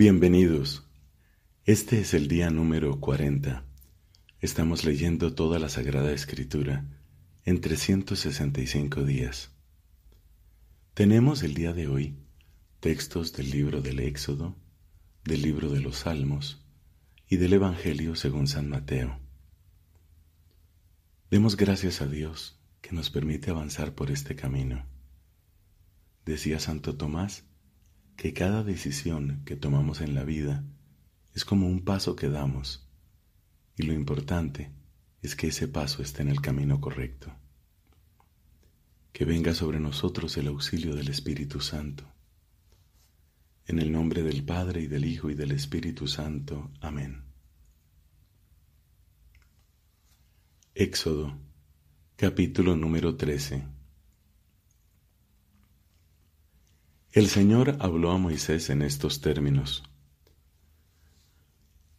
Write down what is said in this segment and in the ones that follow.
Bienvenidos. Este es el día número 40. Estamos leyendo toda la Sagrada Escritura en 365 días. Tenemos el día de hoy textos del libro del Éxodo, del libro de los Salmos y del Evangelio según San Mateo. Demos gracias a Dios que nos permite avanzar por este camino. Decía Santo Tomás, que cada decisión que tomamos en la vida es como un paso que damos y lo importante es que ese paso esté en el camino correcto. Que venga sobre nosotros el auxilio del Espíritu Santo. En el nombre del Padre y del Hijo y del Espíritu Santo. Amén. Éxodo, capítulo número 13. El Señor habló a Moisés en estos términos.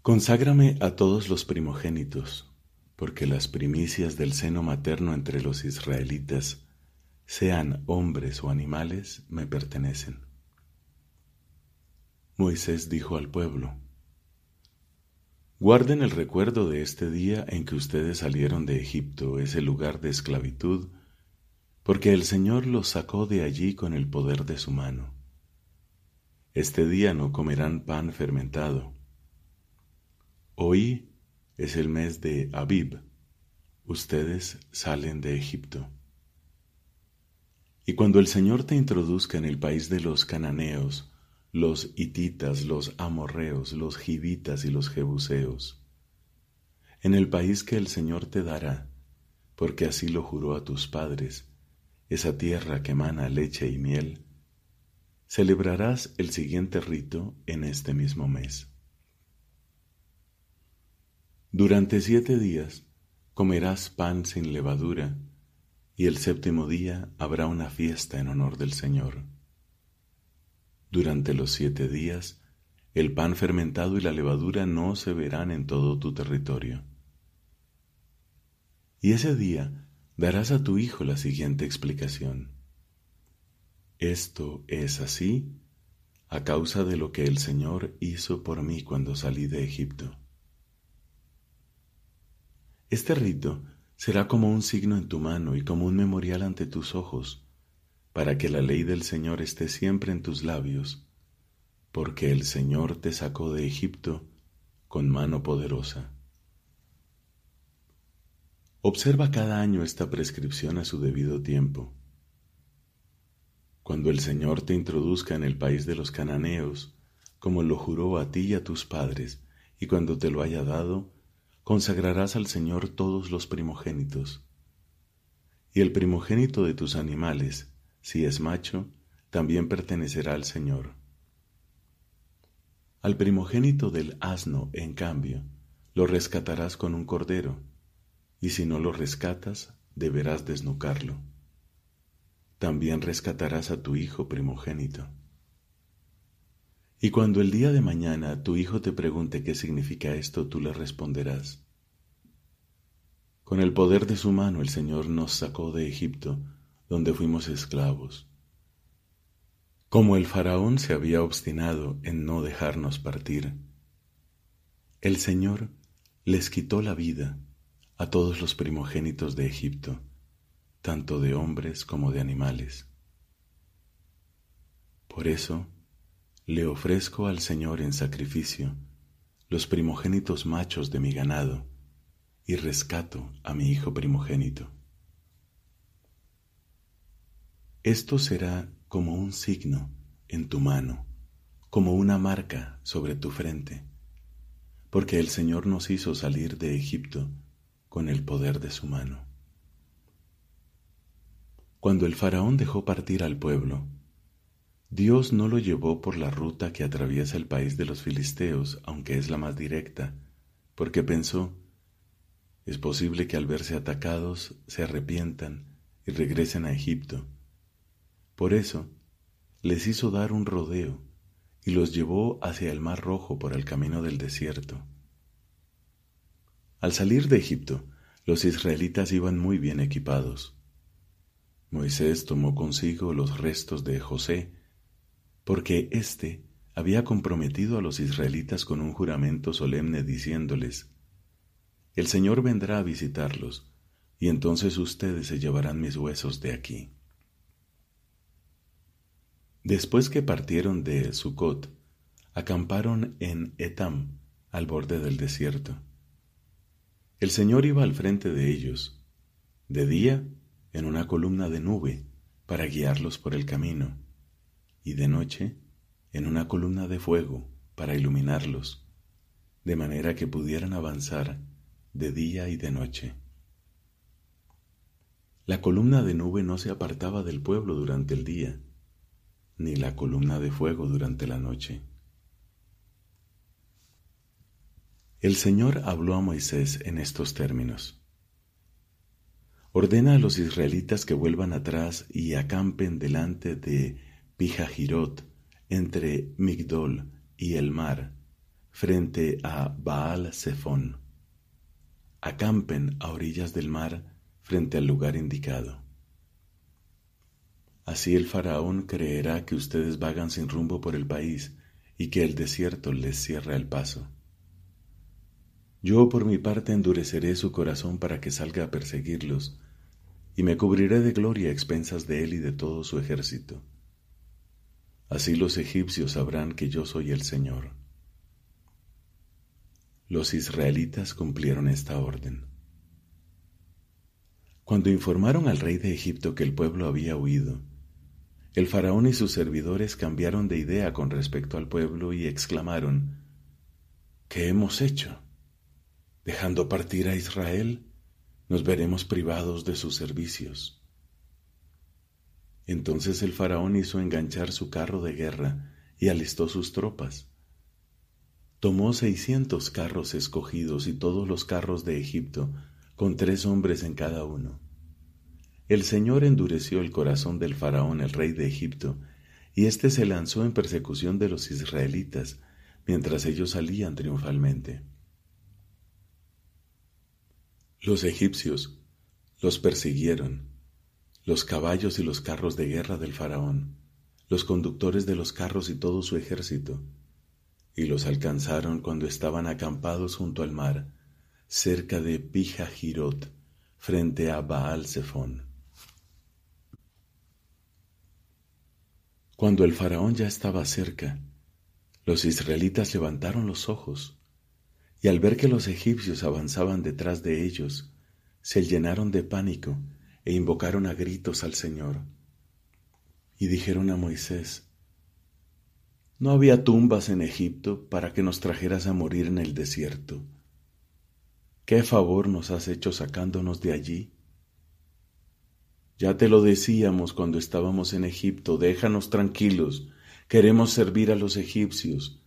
Conságrame a todos los primogénitos, porque las primicias del seno materno entre los israelitas, sean hombres o animales, me pertenecen. Moisés dijo al pueblo, Guarden el recuerdo de este día en que ustedes salieron de Egipto, ese lugar de esclavitud, porque el Señor los sacó de allí con el poder de su mano. Este día no comerán pan fermentado. Hoy es el mes de Abib. Ustedes salen de Egipto. Y cuando el Señor te introduzca en el país de los cananeos, los hititas, los amorreos, los gibitas y los jebuseos, en el país que el Señor te dará, porque así lo juró a tus padres, esa tierra que emana leche y miel, celebrarás el siguiente rito en este mismo mes. Durante siete días comerás pan sin levadura, y el séptimo día habrá una fiesta en honor del Señor. Durante los siete días, el pan fermentado y la levadura no se verán en todo tu territorio. Y ese día darás a tu hijo la siguiente explicación. Esto es así a causa de lo que el Señor hizo por mí cuando salí de Egipto. Este rito será como un signo en tu mano y como un memorial ante tus ojos, para que la ley del Señor esté siempre en tus labios, porque el Señor te sacó de Egipto con mano poderosa. Observa cada año esta prescripción a su debido tiempo. Cuando el Señor te introduzca en el país de los cananeos, como lo juró a ti y a tus padres, y cuando te lo haya dado, consagrarás al Señor todos los primogénitos. Y el primogénito de tus animales, si es macho, también pertenecerá al Señor. Al primogénito del asno, en cambio, lo rescatarás con un cordero y si no lo rescatas, deberás desnucarlo. También rescatarás a tu hijo primogénito. Y cuando el día de mañana tu hijo te pregunte qué significa esto, tú le responderás. Con el poder de su mano el Señor nos sacó de Egipto, donde fuimos esclavos. Como el faraón se había obstinado en no dejarnos partir, el Señor les quitó la vida a todos los primogénitos de Egipto, tanto de hombres como de animales. Por eso, le ofrezco al Señor en sacrificio los primogénitos machos de mi ganado, y rescato a mi hijo primogénito. Esto será como un signo en tu mano, como una marca sobre tu frente, porque el Señor nos hizo salir de Egipto con el poder de su mano. Cuando el faraón dejó partir al pueblo, Dios no lo llevó por la ruta que atraviesa el país de los filisteos, aunque es la más directa, porque pensó, es posible que al verse atacados se arrepientan y regresen a Egipto. Por eso, les hizo dar un rodeo y los llevó hacia el Mar Rojo por el camino del desierto. Al salir de Egipto, los israelitas iban muy bien equipados. Moisés tomó consigo los restos de José, porque éste había comprometido a los israelitas con un juramento solemne diciéndoles, El Señor vendrá a visitarlos, y entonces ustedes se llevarán mis huesos de aquí. Después que partieron de Sucot, acamparon en Etam, al borde del desierto. El Señor iba al frente de ellos, de día en una columna de nube para guiarlos por el camino, y de noche en una columna de fuego para iluminarlos, de manera que pudieran avanzar de día y de noche. La columna de nube no se apartaba del pueblo durante el día, ni la columna de fuego durante la noche. El Señor habló a Moisés en estos términos. Ordena a los israelitas que vuelvan atrás y acampen delante de Pijajirot, entre Migdol y el mar, frente a Baal Zephon. Acampen a orillas del mar, frente al lugar indicado. Así el faraón creerá que ustedes vagan sin rumbo por el país y que el desierto les cierra el paso. Yo por mi parte endureceré su corazón para que salga a perseguirlos, y me cubriré de gloria a expensas de él y de todo su ejército. Así los egipcios sabrán que yo soy el Señor. Los israelitas cumplieron esta orden. Cuando informaron al rey de Egipto que el pueblo había huido, el faraón y sus servidores cambiaron de idea con respecto al pueblo y exclamaron, ¿Qué hemos hecho? Dejando partir a Israel, nos veremos privados de sus servicios. Entonces el faraón hizo enganchar su carro de guerra y alistó sus tropas. Tomó seiscientos carros escogidos y todos los carros de Egipto, con tres hombres en cada uno. El Señor endureció el corazón del faraón, el rey de Egipto, y éste se lanzó en persecución de los israelitas, mientras ellos salían triunfalmente. Los egipcios los persiguieron, los caballos y los carros de guerra del faraón, los conductores de los carros y todo su ejército, y los alcanzaron cuando estaban acampados junto al mar, cerca de pija frente a Baal-Zephon. Cuando el faraón ya estaba cerca, los israelitas levantaron los ojos y al ver que los egipcios avanzaban detrás de ellos, se llenaron de pánico e invocaron a gritos al Señor. Y dijeron a Moisés, No había tumbas en Egipto para que nos trajeras a morir en el desierto. ¿Qué favor nos has hecho sacándonos de allí? Ya te lo decíamos cuando estábamos en Egipto, déjanos tranquilos, queremos servir a los egipcios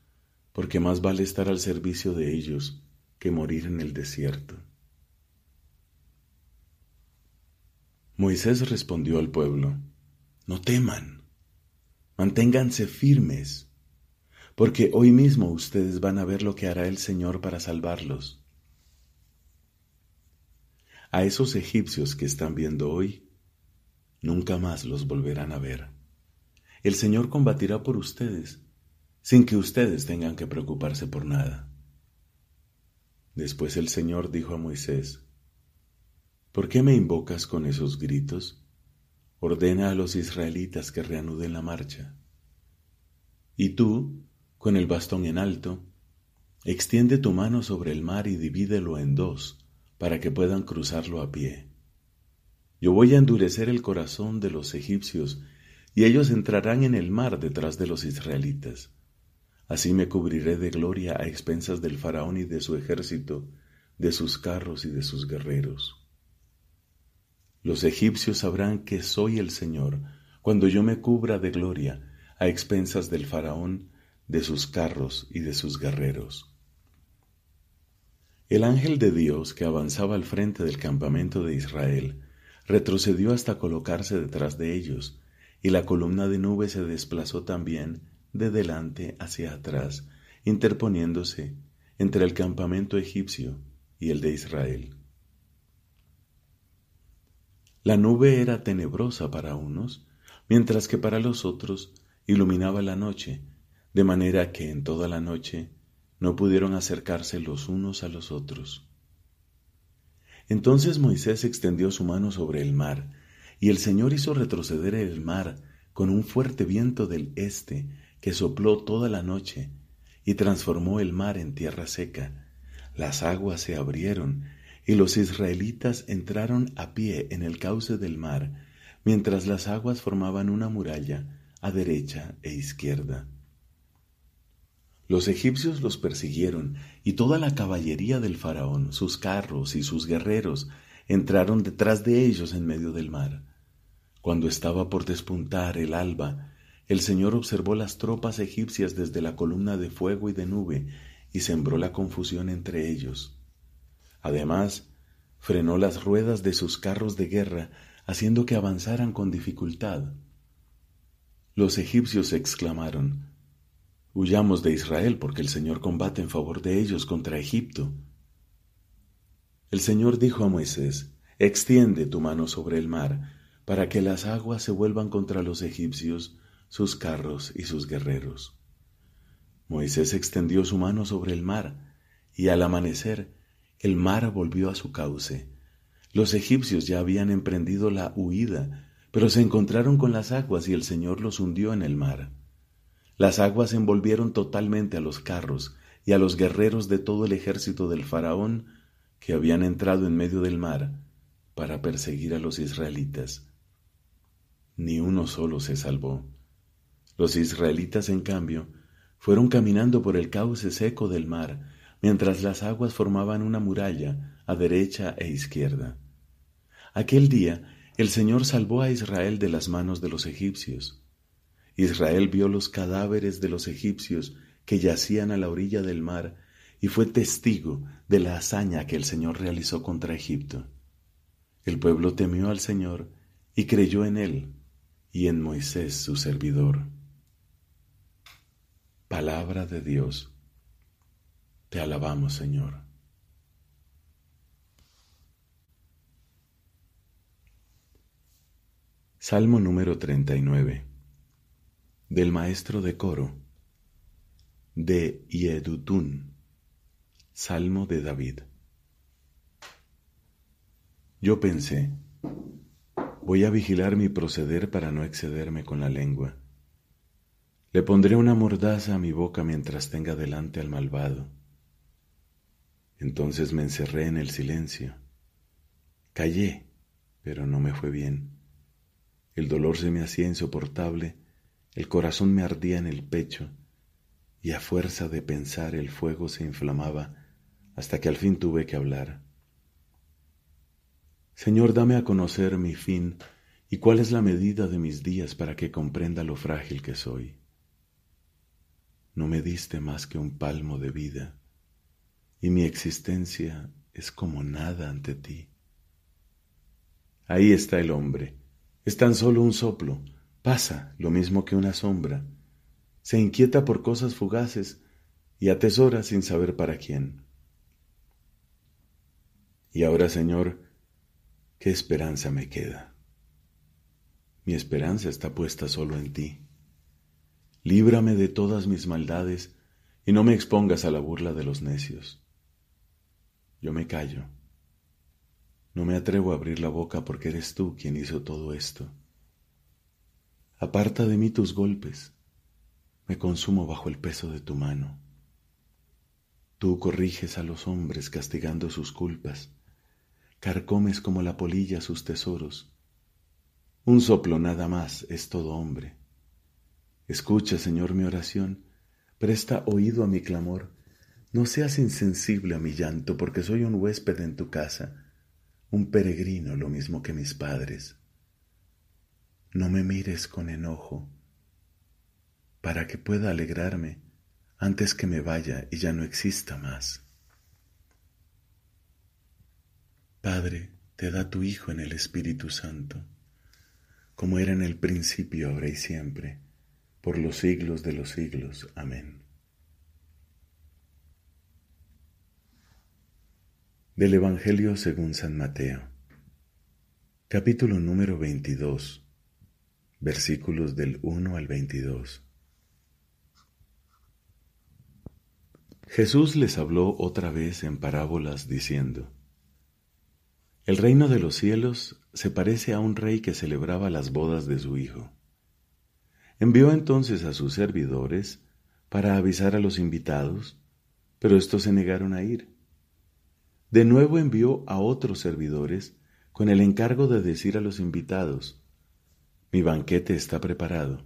porque más vale estar al servicio de ellos que morir en el desierto. Moisés respondió al pueblo, No teman, manténganse firmes, porque hoy mismo ustedes van a ver lo que hará el Señor para salvarlos. A esos egipcios que están viendo hoy, nunca más los volverán a ver. El Señor combatirá por ustedes sin que ustedes tengan que preocuparse por nada. Después el Señor dijo a Moisés, ¿Por qué me invocas con esos gritos? Ordena a los israelitas que reanuden la marcha. Y tú, con el bastón en alto, extiende tu mano sobre el mar y divídelo en dos, para que puedan cruzarlo a pie. Yo voy a endurecer el corazón de los egipcios, y ellos entrarán en el mar detrás de los israelitas Así me cubriré de gloria a expensas del faraón y de su ejército, de sus carros y de sus guerreros. Los egipcios sabrán que soy el Señor, cuando yo me cubra de gloria a expensas del faraón, de sus carros y de sus guerreros. El ángel de Dios, que avanzaba al frente del campamento de Israel, retrocedió hasta colocarse detrás de ellos, y la columna de nube se desplazó también de delante hacia atrás, interponiéndose entre el campamento egipcio y el de Israel. La nube era tenebrosa para unos, mientras que para los otros iluminaba la noche, de manera que en toda la noche no pudieron acercarse los unos a los otros. Entonces Moisés extendió su mano sobre el mar, y el Señor hizo retroceder el mar con un fuerte viento del este que sopló toda la noche y transformó el mar en tierra seca. Las aguas se abrieron y los israelitas entraron a pie en el cauce del mar, mientras las aguas formaban una muralla a derecha e izquierda. Los egipcios los persiguieron y toda la caballería del faraón, sus carros y sus guerreros entraron detrás de ellos en medio del mar. Cuando estaba por despuntar el alba, el Señor observó las tropas egipcias desde la columna de fuego y de nube y sembró la confusión entre ellos. Además, frenó las ruedas de sus carros de guerra, haciendo que avanzaran con dificultad. Los egipcios exclamaron, Huyamos de Israel porque el Señor combate en favor de ellos contra Egipto. El Señor dijo a Moisés, Extiende tu mano sobre el mar, para que las aguas se vuelvan contra los egipcios sus carros y sus guerreros. Moisés extendió su mano sobre el mar, y al amanecer el mar volvió a su cauce. Los egipcios ya habían emprendido la huida, pero se encontraron con las aguas y el Señor los hundió en el mar. Las aguas envolvieron totalmente a los carros y a los guerreros de todo el ejército del faraón que habían entrado en medio del mar para perseguir a los israelitas. Ni uno solo se salvó. Los israelitas, en cambio, fueron caminando por el cauce seco del mar, mientras las aguas formaban una muralla a derecha e izquierda. Aquel día el Señor salvó a Israel de las manos de los egipcios. Israel vio los cadáveres de los egipcios que yacían a la orilla del mar y fue testigo de la hazaña que el Señor realizó contra Egipto. El pueblo temió al Señor y creyó en él y en Moisés su servidor. Palabra de Dios. Te alabamos, Señor. Salmo número 39 del maestro de coro de Yedutún, Salmo de David. Yo pensé, voy a vigilar mi proceder para no excederme con la lengua le pondré una mordaza a mi boca mientras tenga delante al malvado. Entonces me encerré en el silencio. Callé, pero no me fue bien. El dolor se me hacía insoportable, el corazón me ardía en el pecho, y a fuerza de pensar el fuego se inflamaba hasta que al fin tuve que hablar. Señor, dame a conocer mi fin y cuál es la medida de mis días para que comprenda lo frágil que soy no me diste más que un palmo de vida, y mi existencia es como nada ante ti. Ahí está el hombre, es tan solo un soplo, pasa lo mismo que una sombra, se inquieta por cosas fugaces y atesora sin saber para quién. Y ahora, Señor, ¿qué esperanza me queda? Mi esperanza está puesta solo en ti líbrame de todas mis maldades, y no me expongas a la burla de los necios. Yo me callo. No me atrevo a abrir la boca porque eres tú quien hizo todo esto. Aparta de mí tus golpes. Me consumo bajo el peso de tu mano. Tú corriges a los hombres castigando sus culpas. Carcomes como la polilla sus tesoros. Un soplo nada más es todo hombre. Escucha, Señor, mi oración. Presta oído a mi clamor. No seas insensible a mi llanto, porque soy un huésped en tu casa, un peregrino lo mismo que mis padres. No me mires con enojo, para que pueda alegrarme antes que me vaya y ya no exista más. Padre, te da tu Hijo en el Espíritu Santo, como era en el principio, ahora y siempre por los siglos de los siglos. Amén. Del Evangelio según San Mateo, capítulo número 22, versículos del 1 al 22. Jesús les habló otra vez en parábolas diciendo, El reino de los cielos se parece a un rey que celebraba las bodas de su hijo Envió entonces a sus servidores para avisar a los invitados, pero estos se negaron a ir. De nuevo envió a otros servidores con el encargo de decir a los invitados, mi banquete está preparado.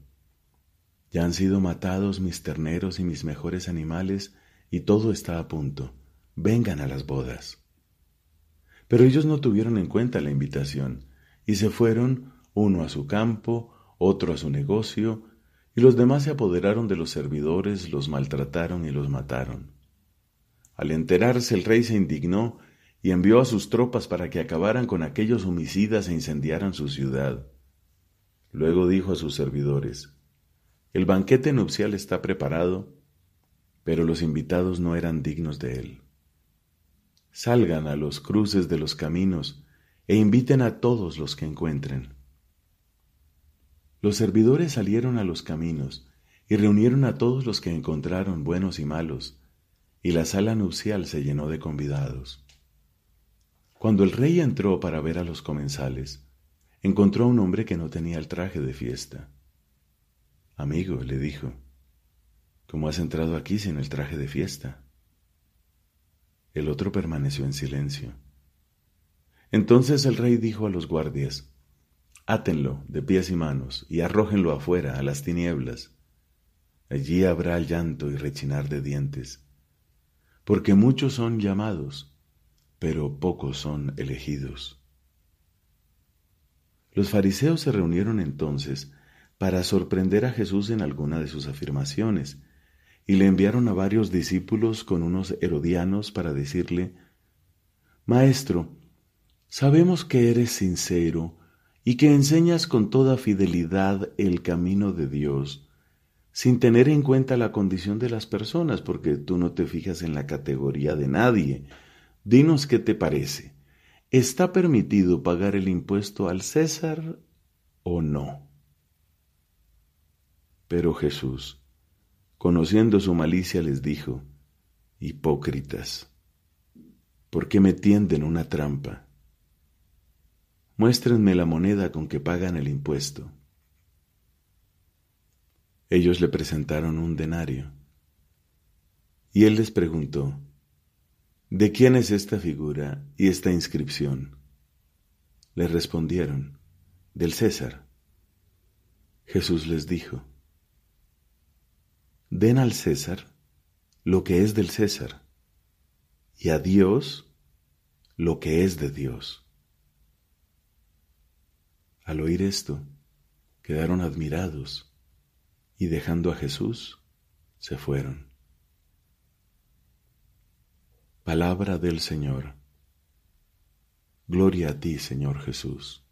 Ya han sido matados mis terneros y mis mejores animales, y todo está a punto. Vengan a las bodas. Pero ellos no tuvieron en cuenta la invitación, y se fueron, uno a su campo, otro a su negocio, y los demás se apoderaron de los servidores, los maltrataron y los mataron. Al enterarse el rey se indignó y envió a sus tropas para que acabaran con aquellos homicidas e incendiaran su ciudad. Luego dijo a sus servidores, El banquete nupcial está preparado, pero los invitados no eran dignos de él. Salgan a los cruces de los caminos e inviten a todos los que encuentren. Los servidores salieron a los caminos y reunieron a todos los que encontraron, buenos y malos, y la sala nupcial se llenó de convidados. Cuando el rey entró para ver a los comensales, encontró a un hombre que no tenía el traje de fiesta. Amigo, le dijo, ¿cómo has entrado aquí sin el traje de fiesta? El otro permaneció en silencio. Entonces el rey dijo a los guardias, Átenlo de pies y manos y arrójenlo afuera a las tinieblas. Allí habrá llanto y rechinar de dientes, porque muchos son llamados, pero pocos son elegidos. Los fariseos se reunieron entonces para sorprender a Jesús en alguna de sus afirmaciones, y le enviaron a varios discípulos con unos herodianos para decirle, Maestro, sabemos que eres sincero, y que enseñas con toda fidelidad el camino de Dios, sin tener en cuenta la condición de las personas, porque tú no te fijas en la categoría de nadie. Dinos qué te parece. ¿Está permitido pagar el impuesto al César o no? Pero Jesús, conociendo su malicia, les dijo, Hipócritas, ¿por qué me tienden una trampa? muéstrenme la moneda con que pagan el impuesto. Ellos le presentaron un denario. Y él les preguntó, ¿de quién es esta figura y esta inscripción? Le respondieron, del César. Jesús les dijo, den al César lo que es del César y a Dios lo que es de Dios. Al oír esto, quedaron admirados y dejando a Jesús, se fueron. Palabra del Señor. Gloria a ti, Señor Jesús.